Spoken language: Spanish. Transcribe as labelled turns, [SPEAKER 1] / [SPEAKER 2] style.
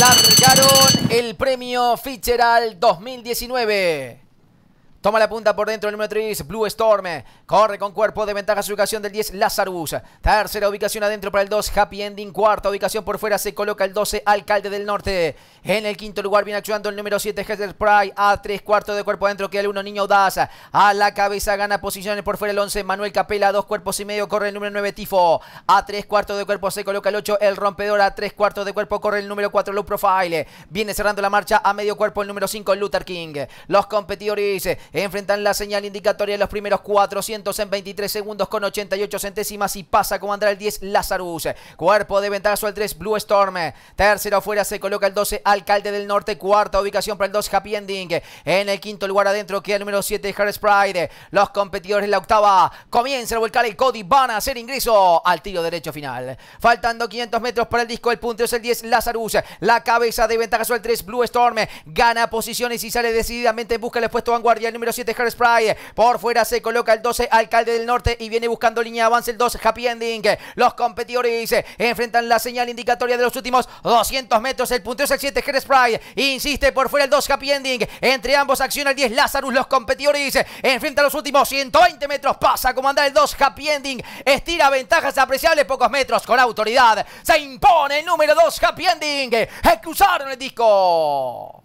[SPEAKER 1] largaron el premio Ficheral 2019. Toma la punta por dentro el número 3, Blue Storm. Corre con cuerpo de ventaja su ubicación del 10, Lazarus. Tercera ubicación adentro para el 2, Happy Ending. Cuarta ubicación por fuera se coloca el 12, Alcalde del Norte. En el quinto lugar viene actuando el número 7, Heather Pride. A 3 cuartos de cuerpo adentro queda el 1, Niño Daza. A la cabeza gana posiciones por fuera el 11, Manuel Capela. A dos cuerpos y medio corre el número 9, Tifo. A 3 cuartos de cuerpo se coloca el 8, El Rompedor. A 3 cuartos de cuerpo corre el número 4, Low Profile. Viene cerrando la marcha a medio cuerpo el número 5, Luther King. Los competidores Enfrentan la señal indicatoria en los primeros 400 en 23 segundos con 88 centésimas y pasa como comandar el 10 Lazarus. Cuerpo de ventazo el 3 Blue Storm. Tercero afuera se coloca el 12 Alcalde del Norte. Cuarta ubicación para el 2 Happy Ending. En el quinto lugar adentro queda el número 7 Harris Pride. Los competidores en la octava. Comienza a volcar el Cody. Van a hacer ingreso al tiro derecho final. Faltando 500 metros para el disco. El punto es el 10 Lazarus. La cabeza de ventaja el 3 Blue Storm. Gana posiciones y sale decididamente en busca del puesto vanguardia. El número 7, Hairspray. Por fuera se coloca el 12, Alcalde del Norte. Y viene buscando línea de avance el 2, Happy Ending. Los competidores enfrentan la señal indicatoria de los últimos 200 metros. El punteo es el 7, Insiste por fuera el 2, Happy Ending. Entre ambos acciona el 10, Lazarus. Los competidores enfrentan los últimos 120 metros. Pasa a comandar el 2, Happy Ending. Estira ventajas apreciables, pocos metros con autoridad. Se impone el número 2, Happy Ending. Cruzaron el disco.